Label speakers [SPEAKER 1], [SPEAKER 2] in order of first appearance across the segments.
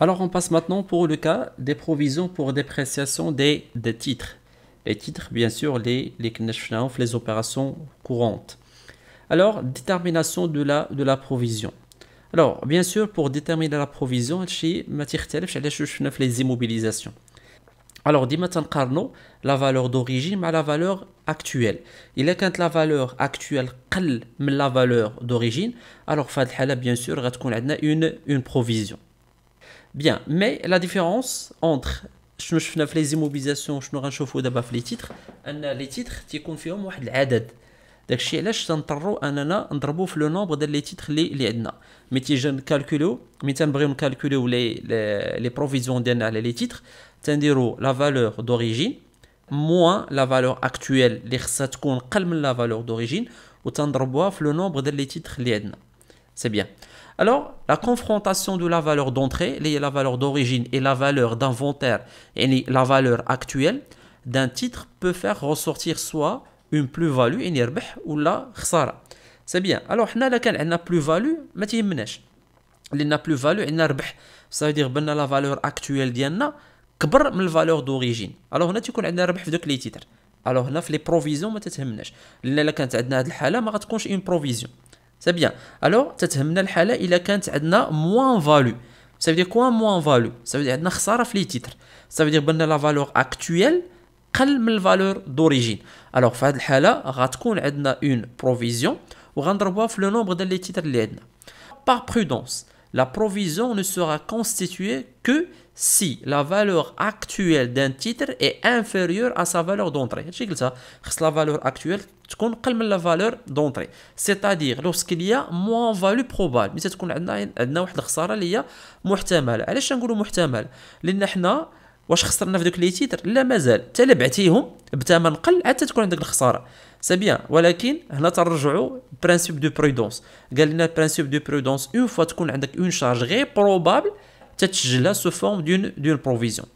[SPEAKER 1] Alors on passe maintenant pour le cas des provisions pour dépréciation des, titres. Les titres, bien sûr, les, les les opérations courantes. Alors, détermination de la, provision. Alors, bien sûr, pour déterminer la provision, chez matière les immobilisations. Alors, carnot la valeur d'origine à la valeur actuelle. Il est quand la valeur actuelle la valeur d'origine, alors bien sûr, qu'on a une provision. Bien, mais la différence entre les immobilisations, je ne réchauffe d'abord les titres, les titres qui confirment un adad. Donc, si je suis en train de le nombre des titres, les titres, mais si je calcule, les provisions des titres, je la valeur d'origine moins la valeur actuelle, les titres, la valeur d'origine, ou je vais le nombre des titres, les titres. C'est bien. Alors, la confrontation de la valeur d'entrée, la valeur d'origine et la valeur d'inventaire et la valeur actuelle d'un titre peut faire ressortir soit une plus-value, une herbe ou la khsara. C'est bien. Alors, nous avons une plus-value, mais il y plus-value, une herbe. Ça veut dire que ben, la valeur actuelle d'Yanna est la valeur d'origine. Alors, nous avons une herbe avec les titres. Alors, nous avons les provisions, mais nous y a une provision. C'est bien. Alors, il الحالة إلا nous avons moins de value. Ça veut dire quoi moins valeur Ça veut dire que nous avons les titres. Ça veut dire que la valeur actuelle قل la valeur d'origine. Alors في هذه الحالة nous avons une provision ou في le nombre de titres titres Par prudence, la provision ne sera constituée que si la valeur actuelle d'un titre est inférieure à sa valeur d'entrée. La valeur actuelle تكون قل من لا فالور دونطري سيتادير لوسكي ليا موان فالو بروبال مي تكون عندنا عندنا واحد الخساره اللي هي محتمله علاش نقولوا محتمل لان حنا واش خسرنا في دوك لي تيتر لا مازال حتى بعتيهم بثمن قل حتى تكون عندك الخساره سي بيان ولكن هنا ترجعوا برانسيب دو برودونس قال لنا برانسيب دو برودونس اون فوا تكون عندك اون شارج غير بروبابل Tout là se forme d'une provision,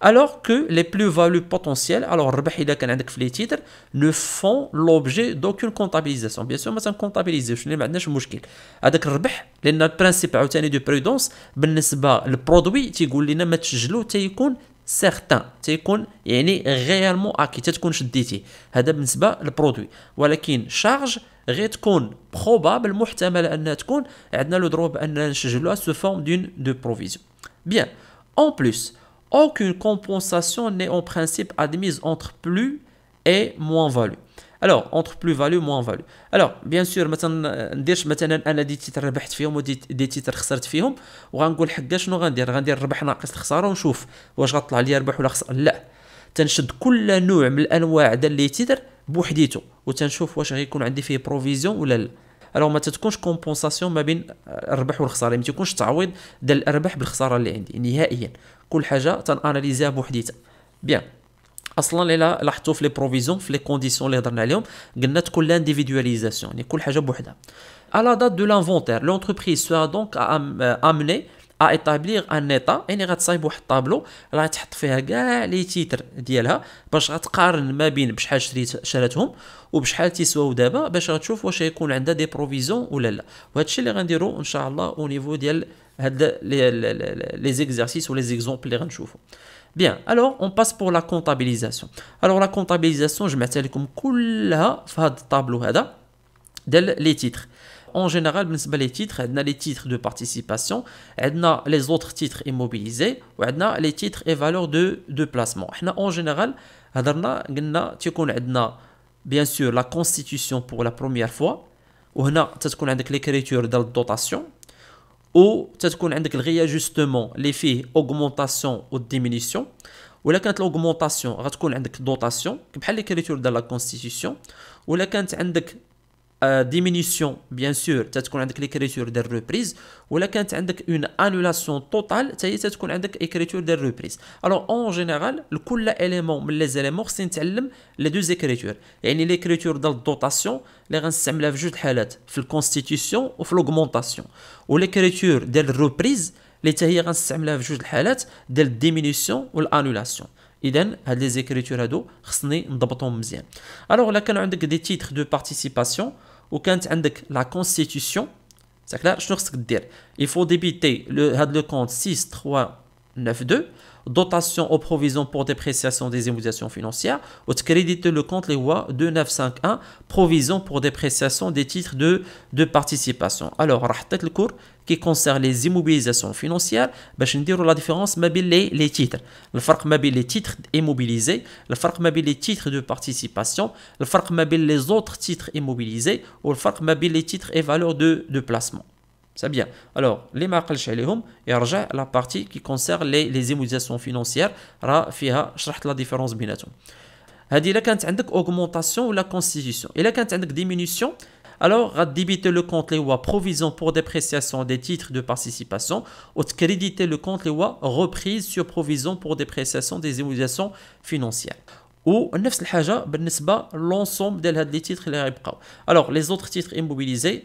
[SPEAKER 1] alors que les plus-values potentiels, alors le rendement des titres, ne font l'objet d'aucune comptabilisation. Bien sûr, mais ça comptabilisation comptabilise pas. Je ne pas à vous. À ce propos, les principes de prudence, par le produit, si vous voulez, n'est-ce certain, cest à il est réellement à qui c'est que je le dis. C'est produit, walakin charge غير تكون بروبابل محتمله انها تكون عندنا لو دروب باننا نسجلوها سو فورم دون دو بروفيزيون بيان اون بلوس aucune بلو اي موان فالو Alors, entre plus value moins-value. الوغ اونتر بلو فاليو موان فاليو الوغ بيان سور مثلا نديرش مثلا انا دي تيتر ربحت فيهم ودي qu'on تيتر خسرت فيهم وغنقول حكا شنو غندير غندير الربح ناقص الخساره ونشوف واش غطلع لي ربح ولا خساره لا تنشد كل نوع من الانواع ديال لي تيتر بوحديتو وتنشوف واش غيكون عندي فيه بروفيزيون ولا لا الوغ ما تتكونش كومبونساسيون ما بين الربح والخساره ما تيكونش تعويض ديال الارباح بالخساره اللي عندي نهائيا كل حاجه تناليزيها بوحديتها بيان اصلا الا لاحظتوا في لي بروفيزيون في لي كونديسيون اللي هضرنا عليهم قلنا تكون لانديفيدواليزاسيون يعني كل حاجه بوحدها على دات دو لانفونتير لونتربريز سوا دونك امني amenée ايتابليغ ان ايطا يعني غتصايب واحد الطابلو راه تحط فيها كاع لي تيتر ديالها باش غتقارن ما بين بشحال شريت شراتهم وبشحال تيسواو دابا باش غتشوف واش غيكون عندها دي بروفيزيون ولا لا وهذا الشيء اللي غنديرو ان شاء الله او نيفو ديال هاد لي زيكزارسيس ولي زيكزومبل اللي غنشوفو بيان الوغ اون باس بور لا كونطابيليزاسيون الوغ لا كونطابيليزاسيون جمعتها لكم كلها في هاد الطابلو هذا ديال لي تيتر en général, les titres, les titres de participation, on les autres titres immobilisés, les titres et valeurs de, de placement. En général, on a bien sûr la constitution pour la première fois, on a l'écriture de la dotation, ou le réajustement, l'effet augmentation ou diminution. ou l'augmentation a la dotation l'écriture de la constitution ou la euh, diminution bien sûr, c'est l'écriture de la reprise. Ou là si vous avez une annulation totale, c'est l'écriture de la reprise. Alors, en général, tous les éléments vont être écrits les deux écritures. et à dire l'écriture de la dotation va être utilisée la constitution ou dans l'augmentation. Ou l'écriture de la reprise va être utilisée dans la diminution ou l'annulation. Et là, les écritures à dos, c'est Alors, on a des titres de participation, ou la constitution. C'est je dire. Il faut débiter le compte 6, 3. 9.2, dotation aux provisions pour dépréciation des immobilisations financières, au crédite le compte les lois 2951, provision pour dépréciation des titres de, de participation. Alors, rahtat le cours qui concerne les immobilisations financières, bah, Je باش dire la différence ما les, titres. Le فرق ما les titres immobilisés, le فرق ما les titres de participation, le فرق ما les autres titres immobilisés ou le ما les titres et valeurs de, de placement. C'est bien. Alors, les marques et يرجع la partie qui concerne les, les financières راه فيها la la différence بيناتهم. il y a عندك augmentation ou la constitution. Et la كانت la diminution alors débiter le compte les la provision pour dépréciation des titres de participation ou créditer le compte les lois reprise sur provision pour dépréciation des émotions financières. Ou, الحاجه بالنسبه ben l'ensemble des l'ensemble titres les Alors les autres titres immobilisés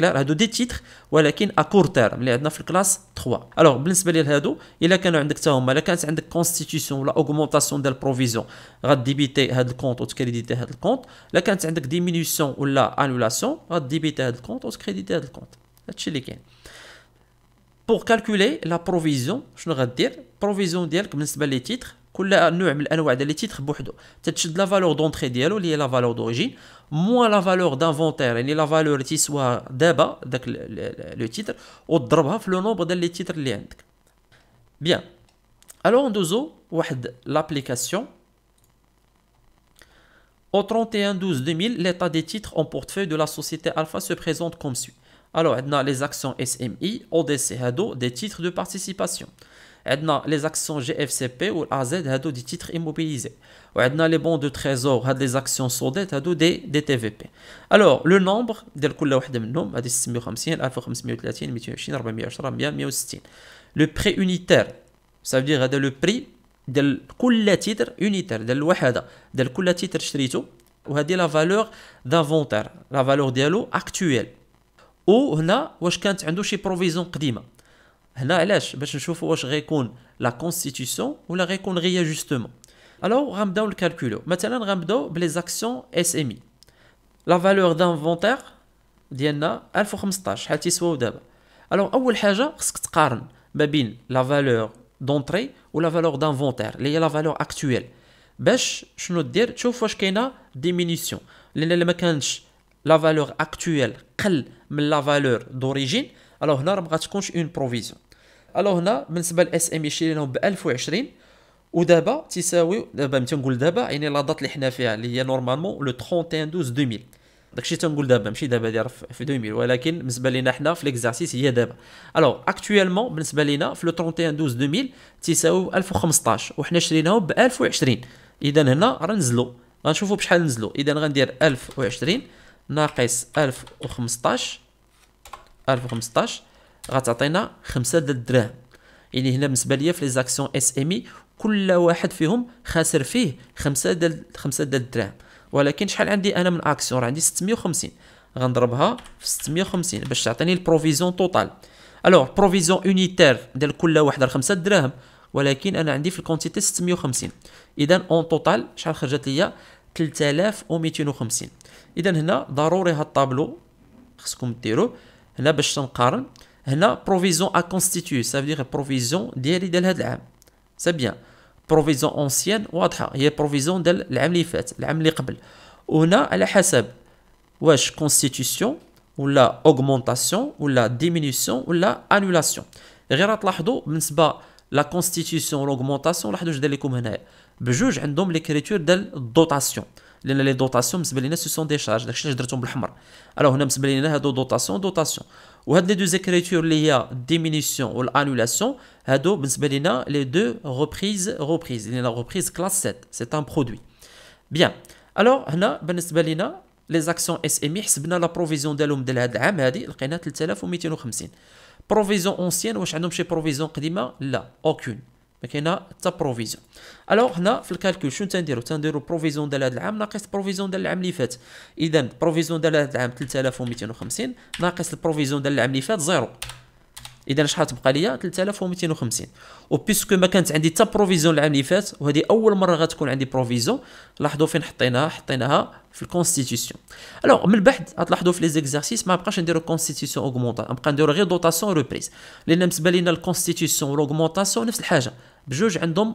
[SPEAKER 1] C'est il des titres à court terme, il y a 3. Alors, il y a une constitution ou une augmentation de la provision, il y a une diminution ou une annulation, il y a une compte. ou une Pour calculer la provision, je vais dire provision est كل نوع من الانواع ديال لي تيتر بوحدو تتشد لا فالور دونتري ديالو اللي هي لا فالور دوريجين موان لا فالور دانفونتير يعني لا فالور تيسوى دابا داك لو تيتر وتضربها في لو نومبر ديال لي تيتر اللي عندك بيان الوغ ندوزو واحد لابليكاسيون Au 31-12-2000, l'état des titres en portefeuille de la société Alpha se présente comme suit. Alors, on a les actions SMI, ODC, HADO, des titres de participation les actions GFCP ou AZ, sont des titres immobilisés. les bons de trésor, sont des actions sondées, des TVP. Alors, le nombre Le prix unitaire, c'est-à-dire le prix de tous les titres unitaires, de la valeur d'inventaire, la valeur actuelle. Et là, provision pourquoi Pour voir si c'est la constitution ou la c'est un Alors, on va commencer le calcul. Maintenant, on va commencer les actions SMI. La valeur d'inventaire est de 1015, ce qui est déjà fait. Alors, la première chose, c'est de comparer entre la valeur d'entrée ou la valeur d'inventaire, qui est la valeur actuelle. je Pour voir s'il y a une diminution. Si la valeur actuelle n'est la valeur d'origine, alors on va avoir une provision. الو هنا بالنسبه للاس ام اي شريناهم ب 1020 ودابا تساوي دابا ملي نقول دابا يعني لا دات اللي حنا فيها اللي هي نورمالمون لو 31 12 2000 داكشي تنقول دابا ماشي دابا ديال في 2000 ولكن بالنسبه لينا حنا في ليكزارسيس هي دابا الو اكطويلمون بالنسبه لينا في لو 31 12 2000 تساوي 1015 وحنا شريناهم ب 1020 اذا هنا راه نزلوا غنشوفوا بشحال نزلوا اذا غندير 1020 ناقص 1015 1015 غتعطينا خمسة د الدراهم يعني هنا بالنسبه ليا في لي زاكسيون اس ام اي كل واحد فيهم خاسر فيه خمسة د خمسة د الدراهم ولكن شحال عندي انا من اكسيون راه عندي 650 غنضربها في 650 باش تعطيني البروفيزيون توتال الوغ بروفيزيون اونيتير ديال كل واحده 5 دراهم ولكن انا عندي في الكونتيتي 650 اذا اون توتال شحال خرجت ليا 3250 اذا هنا ضروري هاد الطابلو خصكم ديروه هنا باش تنقارن هنا provision à constituer ça veut dire provision ديالي ديال هذا العام سي بيان provision ancienne واضحه هي provision ديال العام اللي فات العام اللي قبل وهنا على حسب واش constitution ولا augmentation ولا diminution ولا annulation غير تلاحظوا بالنسبه لا constitution augmentation لاحظوا واش دار لكم هنا بجوج عندهم ليكريتور ديال الدوتاسيون لان لي دوطاسيون بالنسبه لينا سو سون دي شارج داكشي علاش درتهم بالحمر الو هنا بالنسبه لينا هادو دوطاسيون دوطاسيون وهاد لي دو زيكريتور اللي هي ديمينيسيون والانولاسيون هادو بالنسبه لينا لي دو ريبريز ريبريز لان ريبريز كلاس 7 سي ان برودوي بيان الو هنا بالنسبه لينا لي زاكسيون اس ام اي حسبنا لا بروفيزيون ديالهم ديال هاد العام هادي لقينا 3250 بروفيزيون اونسيان واش عندهم شي بروفيزيون قديمه لا اوكون ما كاينه حتى بروفيزيون الوغ هنا في الكالكول شنو تنديرو تنديرو بروفيزيون ديال هذا العام ناقص بروفيزيون ديال العام اللي فات اذا بروفيزيون ديال هذا العام 3250 ناقص البروفيزيون ديال العام اللي فات زيرو اذا شحال تبقى ليا 3250 وبيسكو ما كانت عندي حتى بروفيزيون العام اللي فات وهذه اول مره غتكون عندي بروفيزيون لاحظوا فين حطيناها حطيناها في الكونستيتيسيون الوغ من بعد غتلاحظوا في لي زيكزارسيس ما بقاش نديرو كونستيتيسيون اوغمونطا نبقى نديرو غير دوطاسيون روبريز لان بالنسبه لينا الكونستيتيسيون والاوغمونطاسيون نفس الحاجه بجوج عندهم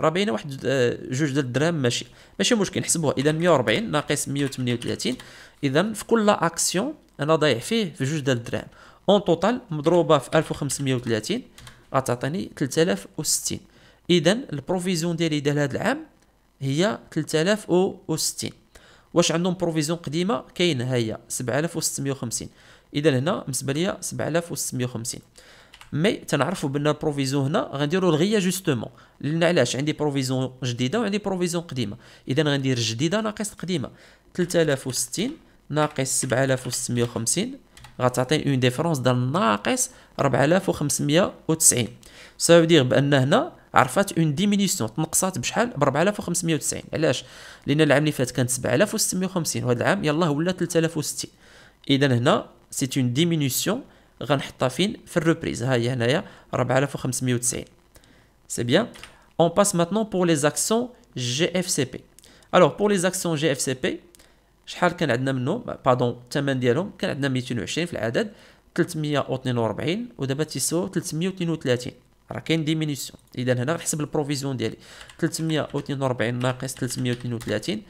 [SPEAKER 1] 40 واحد آه، جوج ديال الدراهم ماشي ماشي مشكل نحسبوها اذا 140 ناقص 138 اذا في كل اكسيون انا ضايع فيه في جوج ديال الدراهم اون توتال مضروبه في 1530 غتعطيني 3060 اذا البروفيزيون ديالي ديال هذا العام هي 3060 واش عندهم بروفيزيون قديمه كاينه ها هي 7650 اذا هنا بالنسبه ليا 7650 مي تنعرفوا بان البروفيزيون هنا غنديروا الغيه جوستومون لان علاش عندي بروفيزيون جديده وعندي بروفيزيون قديمه اذا غندير جديده ناقص قديمه 3060 ناقص 7650 غتعطيني اون ديفرونس ديال ناقص 4590 سا دير بان هنا عرفات اون ديمينيسيون تنقصات بشحال ب 4590 علاش لان العام اللي فات كانت 7650 وهذا العام يلاه ولا 3060 اذا هنا سي اون ديمينيسيون غنحطها فين في الريبريز ها هي هنايا 4590 سي بيان اون باس ماتنون بور لي زاكسيون جي اف سي بي الوغ بور لي زاكسيون جي اف سي بي شحال كان عندنا منهم باردون الثمن ديالهم كان عندنا 220 في العدد 342 ودابا تيسو 332 راه كاين ديمينيسيون اذا هنا غنحسب البروفيزيون ديالي 342 ناقص 332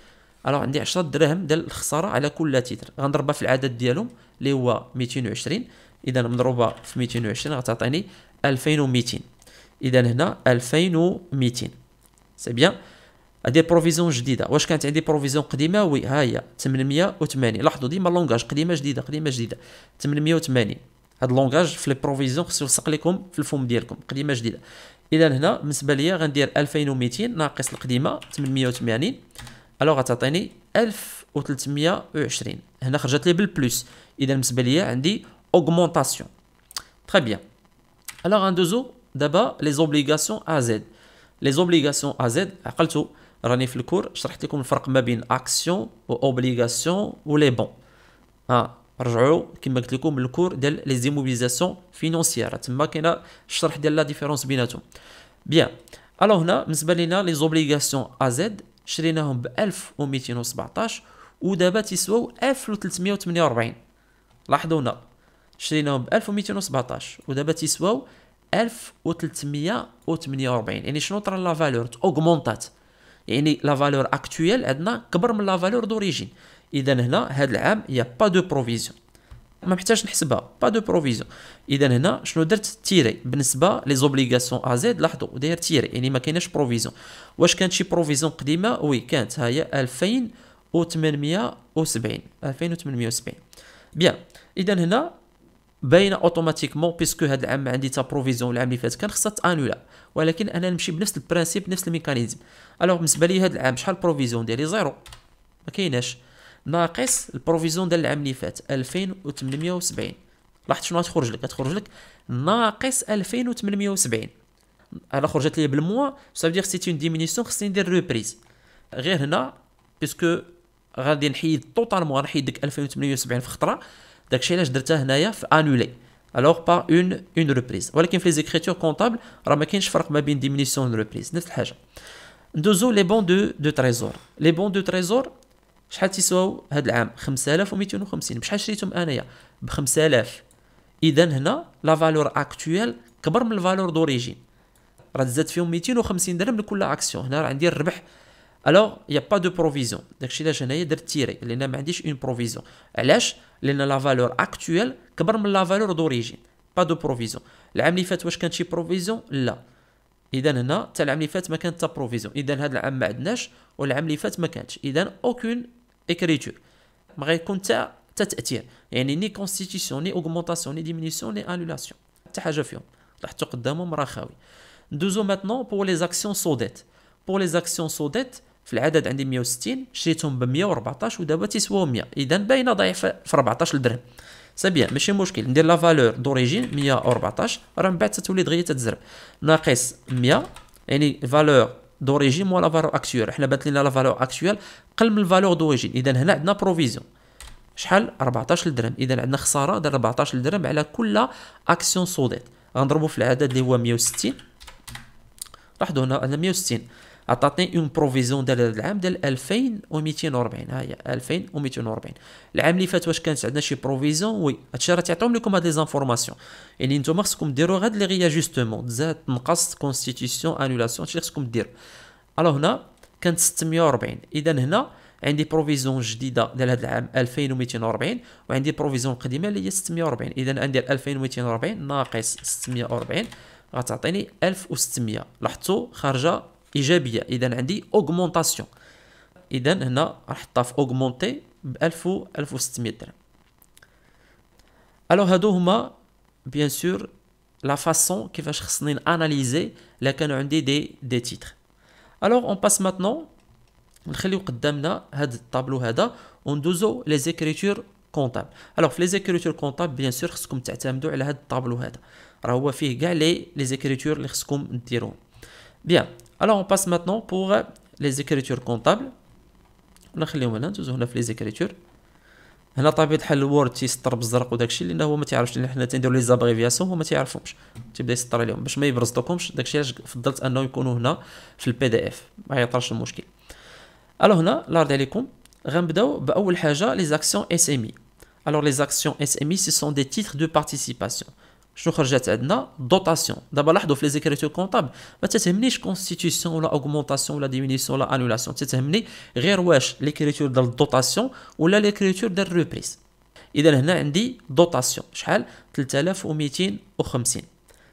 [SPEAKER 1] الوغ عندي 10 دراهم ديال الخساره على كل تيتر غنضربها في العدد ديالهم اللي هو 220 اذا مضروبه في 220 غتعطيني 2200 اذا هنا 2200 سي بيان هادي بروفيزيون جديده واش كانت عندي بروفيزيون قديمه وي ها هي 880 لاحظوا ديما لونغاج قديمه جديده قديمه جديده 880 هاد لونغاج في لي بروفيزيون خصو يلصق لكم في الفوم ديالكم قديمه جديده اذا هنا بالنسبه ليا غندير 2200 ناقص القديمه 880 الوغ غتعطيني 1320 هنا خرجت لي بالبلوس اذا بالنسبه ليا عندي augmentation. Très bien. Alors, en deux d'abord, les obligations AZ. Les obligations AZ, راني في الكور شرحت لكم الفرق ما بين اكسيون و اوبليغاسيون و les بون ها les كما قلت لكم الكور ديال لي زيموبيليزاسيون تما 1217 1348 شريناهم ب 1217 ودابا تيسواو 1348 يعني شنو طرا لا فالور اوغمونطات يعني لا فالور اكتويال عندنا كبر من لا فالور دوريجين اذا هنا هاد العام يا با دو بروفيزيون ما محتاجش نحسبها با دو بروفيزيون اذا هنا شنو درت تيري بالنسبه لي زوبليغاسيون ا زد لاحظوا داير تيري يعني ما كايناش بروفيزيون واش كانت شي بروفيزيون قديمه وي كانت ها هي 2870 2870 بيان اذا هنا باينه اوتوماتيكمون بيسكو هذا العام عندي تا بروفيزيون العام اللي فات كان خصها تانولا ولكن انا نمشي بنفس البرانسيب نفس الميكانيزم الوغ بالنسبه لي هذا العام شحال بروفيزيون ديالي زيرو ما كايناش ناقص البروفيزيون ديال العام اللي فات 2870 لاحظت شنو غتخرج لك غتخرج لك ناقص 2870 انا خرجت لي بالموا سافدير سيت اون ديمينيسيون خصني ندير روبريز غير هنا بيسكو غادي نحيد توتالمون غنحيد ديك 2870 في خطره داكشي علاش درتها هنايا في انولي الوغ با اون اون ريبريز ولكن في لي زيكريتور كونطابل راه ما كاينش فرق ما بين ديمينيسيون ريبريز نفس الحاجه ندوزو لي بون دو دو تريزور لي بون دو تريزور شحال تيساو هاد العام 5250 بشحال شريتهم انايا ب 5000 اذا هنا لا فالور اكتويل كبر من الفالور دوريجين راه تزاد فيهم 250 درهم لكل اكسيون هنا راه عندي الربح alors il n'y a pas de provision. Donc, je vais retirer. Je n'y a une provision. retirer la valeur actuelle, la valeur d'origine. Pas de provision. العام اللي فات واش كانت شي بروفيزيون لا اذا هنا حتى العام اللي فات ما كانت حتى بروفيزيون اذا هذا العام ما عندناش والعام اللي فات ما كانتش اذا اوكون اكريتور ما غيكون تاثير يعني ني كونستيتيسيون ني اوغمونطاسيون ني ديمينيسيون ني انولاسيون حتى حاجه فيهم قدامهم راه خاوي في العدد عندي 160 شريتهم ب 114 ودابا تيسواو 100 اذا باينه ضعيفه في 14 درهم سابيا ماشي مشكل ندير لا فالور دوريجين 114 راه من بعد تتولي دغيا تتزرب ناقص 100 يعني فالور دوريجين مو لا فالور اكتويال حنا بانت لنا لا فالور اكتويال قل من الفالور دوريجين اذا هنا عندنا بروفيزيون شحال 14 درهم اذا عندنا خساره ديال 14 درهم على كل اكسيون صودت غنضربو في العدد اللي هو 160 لاحظوا هنا 160 عطاتني اون بروفيزيون ديال هذا العام ديال 2240 ها هي 2240 العام اللي فات واش كانت عندنا شي بروفيزيون وي هادشي راه تيعطيهم لكم هاد لي زانفورماسيون يعني نتوما خصكم ديروا غاد لي رياجستمون زاد تنقص كونستيتيسيون انولاسيون هادشي خصكم دير الو هنا كانت 640 اذا هنا عندي بروفيزيون جديده ديال هذا العام 2240 وعندي بروفيزيون قديمه اللي هي 640 اذا عندي 2240 ناقص 640 غتعطيني 1600 لاحظتوا خارجه ايجابيه اذا عندي أوغمونتاسيون اذا هنا نحطها في اوغمونتي ب 1000 و 1600 درهم الوغ هادو هما بيان سور لا فاسون كيفاش خصني ناناليزي إلا كانوا عندي دي دي تيتر الوغ اون باس ماتنون نخليو قدامنا هاد الطابلو هذا وندوزو لي زيكريتور كونطاب الوغ في لي زيكريتور كونطاب بيان سور خصكم تعتمدوا على هاد الطابلو هذا راه هو فيه كاع لي زيكريتور لي خصكم ديروهم بيان Alors on passe maintenant pour les écritures comptables. On va ندوزو les في les écritures. هنا les الحال الوورد تيسطر بالزرق وداكشي لانه هو ما تيعرفش لي تيبدا يسطر عليهم باش ما يبرزطوكمش داكشي علاش فضلت يكونوا هنا شنو خرجات عندنا دوطاسيون دابا لاحظوا في لي زيكريتور كونطاب ما تتهمنيش كونستيتيسيون ولا اوغمونطاسيون ولا ديمينيسيون ولا انولاسيون تتهمني غير واش ليكريتور ديال الدوطاسيون ولا ليكريتور ديال الريبريز اذا هنا عندي دوطاسيون شحال 3250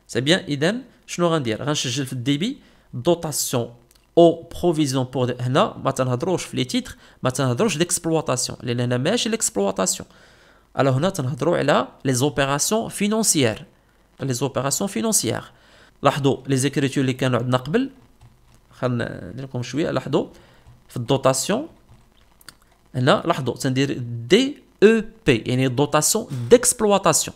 [SPEAKER 1] سي بيان اذا شنو غندير غنسجل في الديبي دوطاسيون او بروفيزيون بور هنا ما تنهضروش في لي تيتر ما تنهضروش ديكسبلواتاسيون لان هنا ماشي ليكسبلواتاسيون Alors, on a là les opérations financières. Les opérations financières. L'ahdo, les écritures, les canaux de Nakbel. Comme je suis, l'ahdo. Dotation. L'ahdo, c'est-à-dire DEP, une dotation d'exploitation.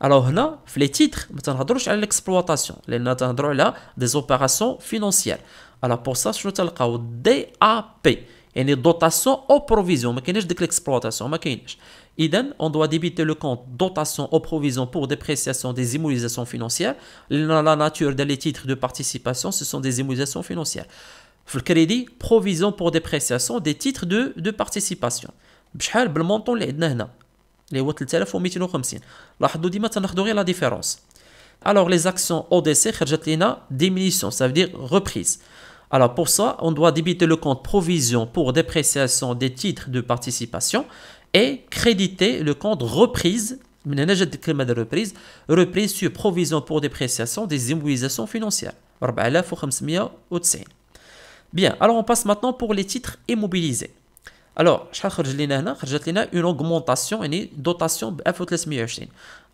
[SPEAKER 1] Alors, on a les titres, mais on a à l'exploitation. On a là des opérations financières. Alors, pour ça, je vais le DAP, une dotation aux provisions. Mais qu'est-ce que l'exploitation Idem, on doit débiter le compte dotation aux provisions pour dépréciation des immunisations financières. La nature des titres de participation, ce sont des immunisations financières. Le crédit, provision pour dépréciation des titres de, de participation. بشحال بالمونطون اللي عندنا هنا اللي هو 3250 لاحظوا ديما غير la différence. alors les actions ODC خرجت لينا diminution ça veut dire reprise alors pour ça on doit débiter le compte provision pour dépréciation des titres de participation et créditer le compte reprise reprise reprise sur provision pour dépréciation des immobilisations financières Bien, alors on passe maintenant pour les titres immobilisés. Alors, une augmentation, une dotation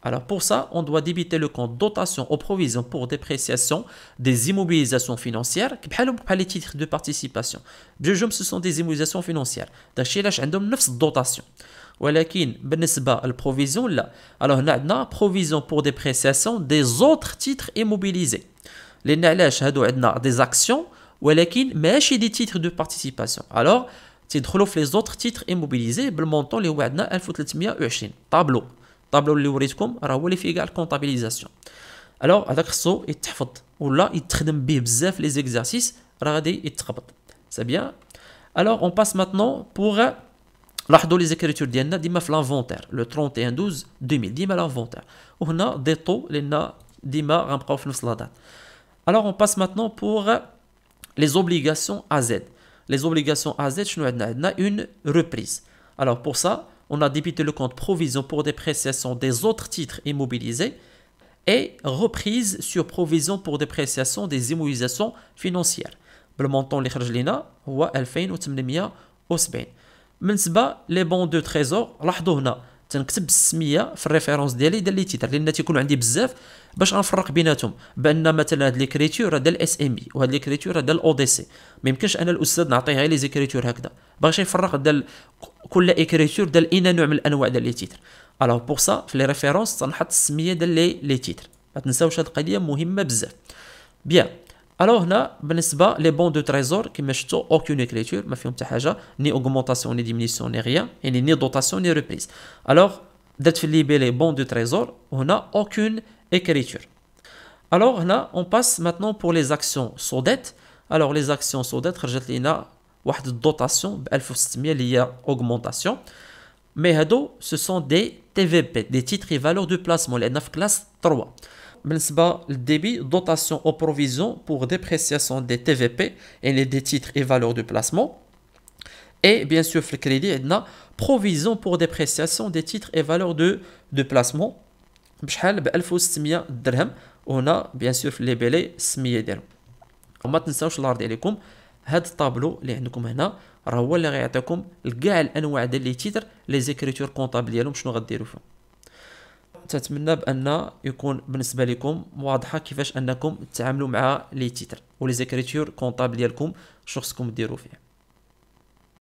[SPEAKER 1] alors pour ça, on doit débiter le compte dotation aux provisions pour dépréciation des immobilisations financières, qui pas les titres de participation. Bien ce sont des immobilisations financières. D'achilage, on a 9 dotations. Mais la provision, Alors, a une provision pour dépréciation des autres titres immobilisés. Les nalèches, des actions, mais des titres de participation. Alors, tu les autres titres immobilisés, le montant, les 1320. Tableau. Tableau que vous avez vu comptabilisation. Alors, à ce niveau, il taffe. Or là, il traîne. Beaucoup de les exercices, radés, il taffe. C'est bien. Alors, on passe maintenant pour l'un des écritures d'ina dimaflan inventaire le 31/12/2010 inventaire. On n'a des taux les na dima ramproff nous la date. Alors, on passe maintenant pour les obligations A-Z. Les obligations A-Z, nous avons une reprise. Alors, pour ça on a débité le compte provision pour dépréciation des autres titres immobilisés et reprise sur provision pour dépréciation des immobilisations financières. Le montant qui خرج لنا هو 2870 بالنسبه لي بون دو تريزور لاحظوا هنا تنكتب السميه في الريفيرونس ديالي ديال لي تيتر لان تيكون عندي بزاف باش غنفرق بيناتهم بان مثلا هاد ليكريتور هذا اس ام اي وهاد ليكريتور هذا او دي سي ما يمكنش انا الاستاذ نعطيها لي زيكريتور هكذا باغي يفرق دا كل اكريتور دا اين نوع من الانواع ديال لي تيتر الوغ بوغ سا في لي ريفيرونس تنحط السميه ديال لي لي تيتر ما تنساوش هاد القضيه مهمه بزاف بيان الوغ هنا بالنسبه لي بون دو تريزور كما شفتوا اوكين اكريتور ما فيهم حتى حاجه ني اوغمونطاسيون ني ديمينيسيون ني غيان يعني ني دوطاسيون ني ريبريز الوغ درت في لي بون دو تريزور وهنا اوكين écriture. Alors là, on passe maintenant pour les actions sur dette. Alors les actions sur لينا une dotation elle faut soustraire l'augmentation mais ce sont des TVP des titres et valeurs de placement les 9 classes 3 mène ce le débit dotation aux provisions pour dépréciation des TVP et les des titres et valeurs de placement et bien sûr le crédit on provisions pour dépréciation des titres et valeurs de de placement puisqu'elle elle on a bien sûr les belles soustrait d'heures attention je l'ardez les comb هاد الطابلو اللي عندكم هنا راه هو اللي غيعطيكم كاع الانواع ديال لي تيتر لي زيكريتور كونطابل ديالهم شنو غديروا فيهم تتمنى بان يكون بالنسبه لكم واضحه كيفاش انكم تتعاملوا مع لي تيتر ولي زيكريتور كونطابل ديالكم شنو خصكم ديروا فيه